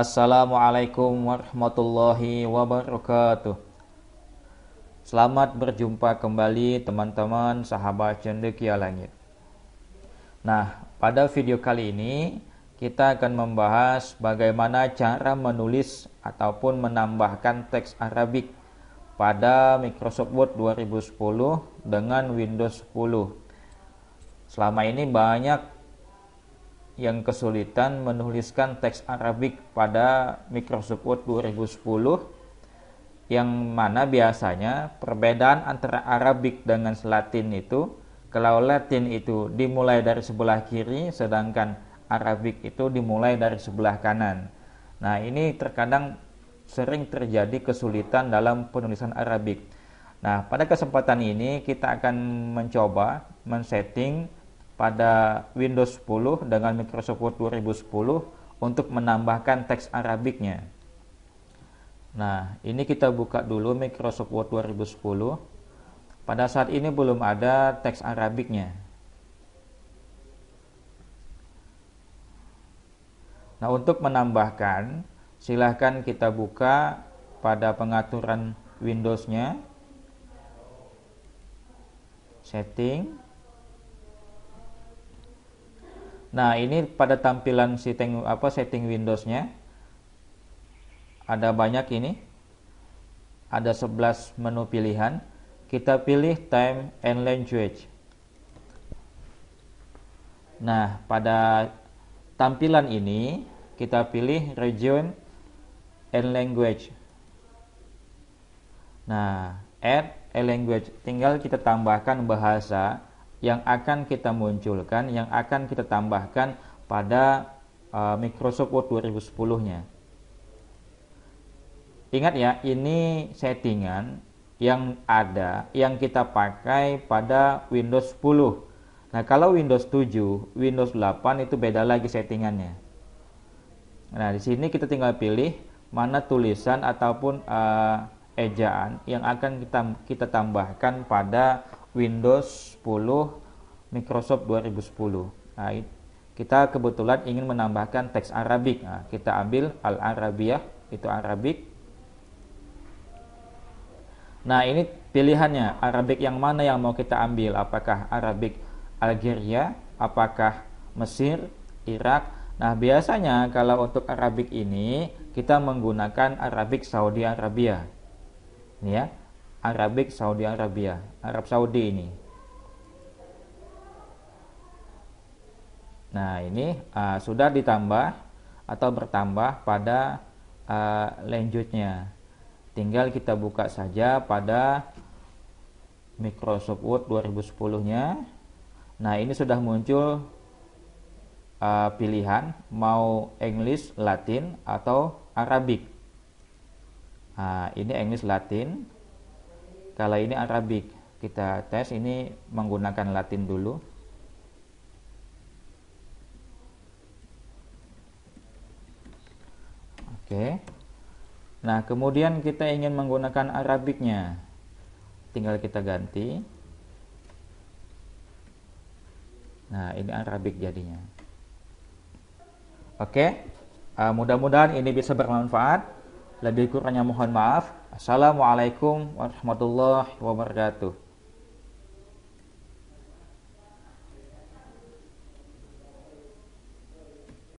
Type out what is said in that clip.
Assalamualaikum warahmatullahi wabarakatuh. Selamat berjumpa kembali teman-teman sahabat Cendekia Langit. Nah, pada video kali ini kita akan membahas bagaimana cara menulis ataupun menambahkan teks Arabik pada Microsoft Word 2010 dengan Windows 10. Selama ini banyak yang kesulitan menuliskan teks Arabik pada Microsoft Word 2010 yang mana biasanya perbedaan antara Arabik dengan Latin itu kalau Latin itu dimulai dari sebelah kiri sedangkan Arabik itu dimulai dari sebelah kanan. Nah, ini terkadang sering terjadi kesulitan dalam penulisan Arabik. Nah, pada kesempatan ini kita akan mencoba men-setting pada Windows 10 dengan Microsoft Word 2010 untuk menambahkan teks Arabiknya. Nah, ini kita buka dulu Microsoft Word 2010. Pada saat ini belum ada teks Arabiknya. Nah, untuk menambahkan, silahkan kita buka pada pengaturan Windows-nya. Setting Nah, ini pada tampilan setting apa setting Windows-nya. Ada banyak ini. Ada 11 menu pilihan. Kita pilih time and language. Nah, pada tampilan ini kita pilih region and language. Nah, add a language tinggal kita tambahkan bahasa yang akan kita munculkan, yang akan kita tambahkan pada uh, Microsoft Word 2010-nya. Ingat ya, ini settingan yang ada, yang kita pakai pada Windows 10. Nah, kalau Windows 7, Windows 8 itu beda lagi settingannya. Nah, di sini kita tinggal pilih mana tulisan ataupun uh, ejaan yang akan kita kita tambahkan pada Windows 10 Microsoft 2010 nah, kita kebetulan ingin menambahkan teks Arabik nah, kita ambil Al-Arabiyah itu Arabik nah ini pilihannya Arabik yang mana yang mau kita ambil apakah Arabik Algeria apakah Mesir Irak nah biasanya kalau untuk Arabik ini kita menggunakan Arabik Saudi Arabia ini ya Arabik Saudi Arabia, Arab Saudi ini. Nah, ini uh, sudah ditambah atau bertambah pada uh, lanjutnya. Tinggal kita buka saja pada Microsoft Word 2010-nya. Nah, ini sudah muncul uh, pilihan mau English, Latin atau Arabik. Nah, ini English Latin kalau ini Arabik. Kita tes ini menggunakan Latin dulu. Oke. Nah, kemudian kita ingin menggunakan Arabiknya. Tinggal kita ganti. Nah, ini Arabik jadinya. Oke, uh, mudah-mudahan ini bisa bermanfaat. Lebih kurangnya mohon maaf. Assalamualaikum warahmatullahi wabarakatuh.